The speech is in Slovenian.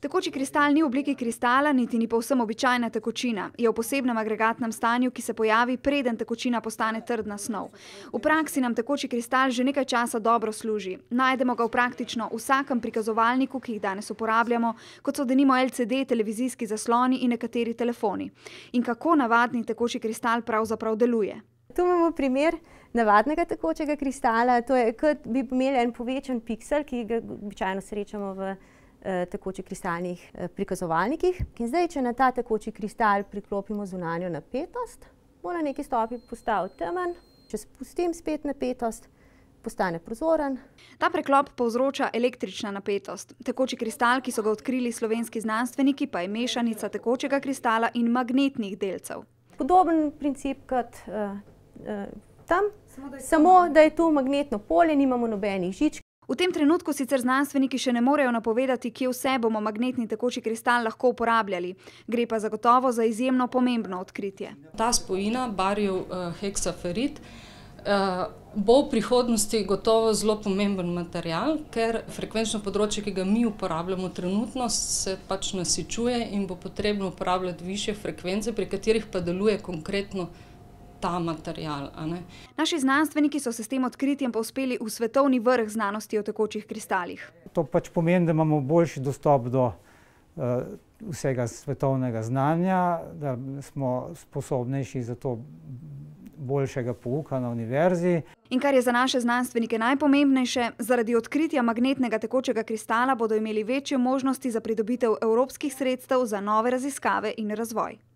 Tekoči kristal ni v obliki kristala, niti ni povsem običajna tekočina. Je v posebnem agregatnem stanju, ki se pojavi, preden tekočina postane trdna snov. V praksi nam tekoči kristal že nekaj časa dobro služi. Najdemo ga v praktično vsakem prikazovalniku, ki jih danes uporabljamo, kot so denimo LCD, televizijski zasloni in nekateri telefoni. In kako navadni tekoči kristal pravzaprav deluje? Tu imamo primer navadnega tekočega kristala. To je, kot bi imeli en povečen piksel, ki ga običajno srečamo v kristalu eh, tekočih kristalnih eh, prikazovalnikih. In zdaj, če na ta tekoči kristal priklopimo zunanjo napetost, bo na neki stopi postal temen. Če spustim spet napetost, postane prozoren. Ta preklop povzroča električna napetost. Tekoči kristal, ki so ga odkrili slovenski znanstveniki, pa je mešanica tekočega kristala in magnetnih delcev. Podoben princip kot eh, eh, tam, samo da je tu magnetno polje, nimamo nobenih žič, V tem trenutku sicer znanstveniki še ne morejo napovedati, kje vse bomo magnetni tekoči kristal lahko uporabljali. Gre pa zagotovo za izjemno pomembno odkritje. Ta spojina, barjev eh, heksaferit, eh, bo v prihodnosti gotovo zelo pomemben material, ker frekvenčno področje, ki ga mi uporabljamo trenutno, se pač nasičuje in bo potrebno uporabljati više frekvence, pri katerih pa deluje konkretno vse ta material. Naši znanstveniki so se s tem odkritjem povspeli v svetovni vrh znanosti o tekočih kristalih. To pač pomeni, da imamo boljši dostop do eh, vsega svetovnega znanja, da smo sposobnejši za to boljšega pouka na univerzi. In kar je za naše znanstvenike najpomembnejše, zaradi odkritja magnetnega tekočega kristala bodo imeli večje možnosti za pridobitev evropskih sredstev za nove raziskave in razvoj.